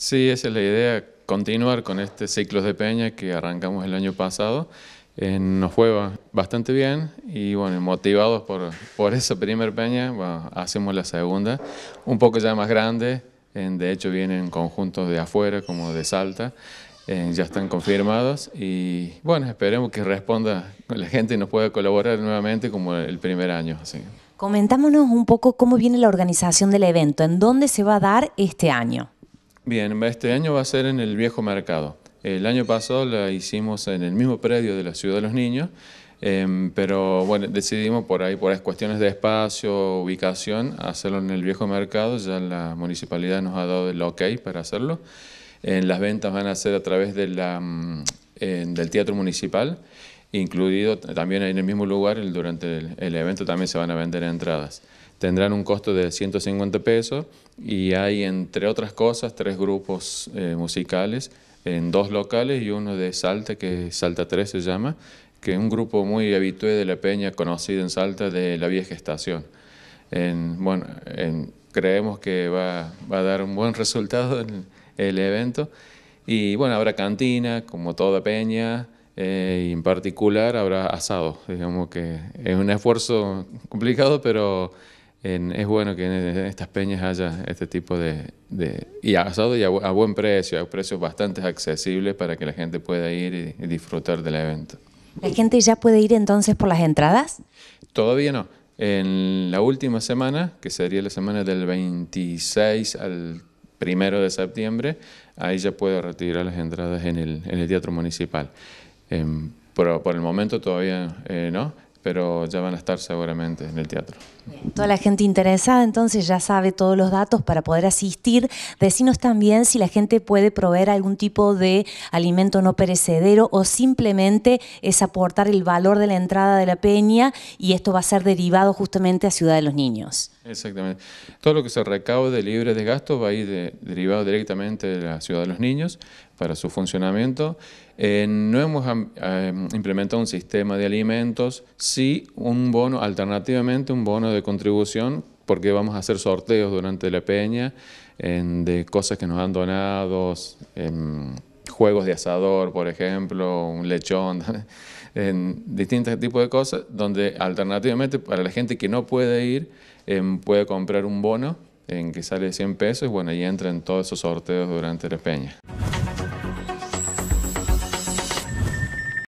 Sí, esa es la idea, continuar con este ciclo de peña que arrancamos el año pasado. Eh, nos fue bastante bien y bueno, motivados por, esa primer peña, hacemos la segunda, un poco ya más grande, eh, de hecho vienen conjuntos de afuera como de Salta, eh, ya están confirmados y bueno, esperemos que responda la gente y nos pueda colaborar nuevamente como el primer año. Comentámonos un poco cómo viene la organización del evento, en dónde se va a dar este año. Bien, este año va a ser en el viejo mercado. El año pasado la hicimos en el mismo predio de la Ciudad de los Niños, em, pero bueno, decidimos por ahí, por cuestiones de espacio, ubicación, hacerlo en el viejo mercado. Ya la municipalidad nos ha dado el ok para hacerlo. las ventas van a ser a través de la, mm, del teatro municipal incluido también en el mismo lugar, durante el, evento también se van a vender entradas. Tendrán un costo de 150 pesos y hay, entre otras cosas, tres grupos eh, musicales en dos locales y uno de Salta, que Salta 3 se llama, que es un grupo muy habitué de la peña conocido en Salta de la vieja estación. bueno, creemos que va, va, a dar un buen resultado el evento. Y bueno, habrá cantina, como toda peña, eh, y en particular habrá asado. Digamos que es un esfuerzo complicado, pero es bueno que en, estas peñas haya este tipo de... y asado y a, buen precio, a precios bastante accesibles para que la gente pueda ir y, disfrutar del evento. ¿La gente ya puede ir entonces por las entradas? Todavía no. En la última semana, que sería la semana del 26 al 1 de septiembre, ahí ya puedo retirar las entradas en el, en el Teatro Municipal. Em, por el momento todavía eh, no, pero ya van a estar seguramente en el teatro. toda la gente interesada entonces ya sabe todos los datos para poder asistir. Decinos también si la gente puede proveer algún tipo de alimento no perecedero o simplemente es aportar el valor de la entrada de la peña y esto va a ser derivado justamente a Ciudad de los Niños. Exactamente. Todo lo que se recaude libre de gastos va a ir derivado directamente de la ciudad de los niños para su funcionamiento. Eh, no hemos em, implementado un sistema de alimentos, sí un bono, alternativamente un bono de contribución, porque vamos a hacer sorteos durante la peña de cosas que nos han donado em, juegos de asador, por ejemplo, un lechón, en distintos tipos de cosas, donde alternativamente para la gente que no puede ir, em, puede comprar un bono en que sale 100 pesos, bueno, ahí entra en todos esos sorteos durante la peña.